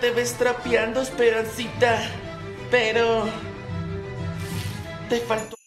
te ves trapeando, Esperancita. Pero... Te faltó...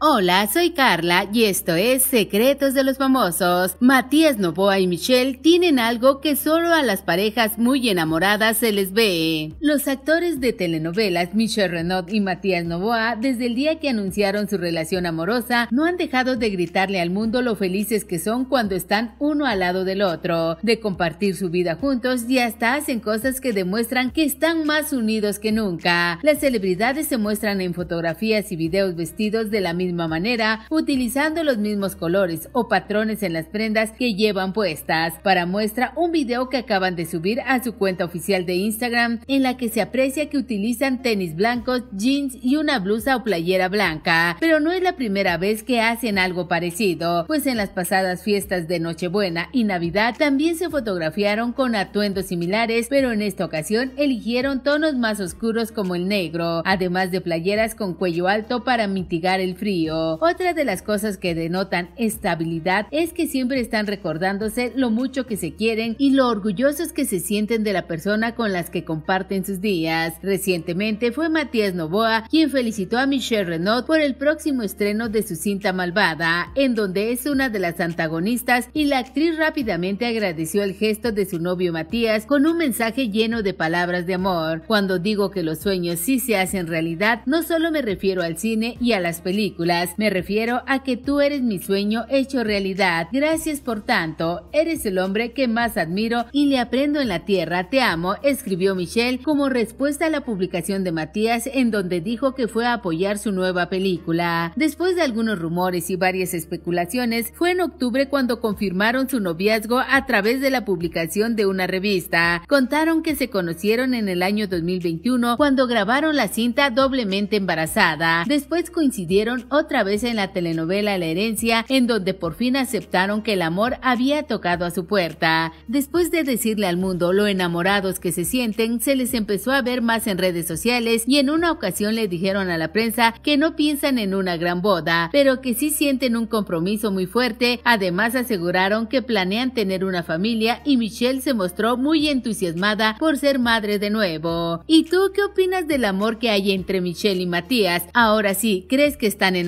Hola, soy Carla y esto es Secretos de los Famosos. Matías Novoa y Michelle tienen algo que solo a las parejas muy enamoradas se les ve. Los actores de telenovelas Michelle Renaud y Matías Novoa, desde el día que anunciaron su relación amorosa, no han dejado de gritarle al mundo lo felices que son cuando están uno al lado del otro, de compartir su vida juntos y hasta hacen cosas que demuestran que están más unidos que nunca. Las celebridades se muestran en fotografías y videos vestidos de la misma manera utilizando los mismos colores o patrones en las prendas que llevan puestas. Para muestra un video que acaban de subir a su cuenta oficial de Instagram en la que se aprecia que utilizan tenis blancos, jeans y una blusa o playera blanca. Pero no es la primera vez que hacen algo parecido, pues en las pasadas fiestas de Nochebuena y Navidad también se fotografiaron con atuendos similares, pero en esta ocasión eligieron tonos más oscuros como el negro, además de playeras con cuello alto para mitigar el frío. Otra de las cosas que denotan estabilidad es que siempre están recordándose lo mucho que se quieren y lo orgullosos que se sienten de la persona con las que comparten sus días. Recientemente fue Matías Novoa quien felicitó a Michelle Renaud por el próximo estreno de su cinta Malvada, en donde es una de las antagonistas y la actriz rápidamente agradeció el gesto de su novio Matías con un mensaje lleno de palabras de amor. Cuando digo que los sueños sí se hacen realidad, no solo me refiero al cine y a las películas, me refiero a que tú eres mi sueño hecho realidad. Gracias por tanto, eres el hombre que más admiro y le aprendo en la tierra. Te amo, escribió Michelle como respuesta a la publicación de Matías en donde dijo que fue a apoyar su nueva película. Después de algunos rumores y varias especulaciones, fue en octubre cuando confirmaron su noviazgo a través de la publicación de una revista. Contaron que se conocieron en el año 2021 cuando grabaron la cinta doblemente embarazada. Después coincidieron otra vez en la telenovela La herencia, en donde por fin aceptaron que el amor había tocado a su puerta. Después de decirle al mundo lo enamorados que se sienten, se les empezó a ver más en redes sociales y en una ocasión le dijeron a la prensa que no piensan en una gran boda, pero que sí sienten un compromiso muy fuerte. Además aseguraron que planean tener una familia y Michelle se mostró muy entusiasmada por ser madre de nuevo. ¿Y tú qué opinas del amor que hay entre Michelle y Matías? Ahora sí, ¿crees que están en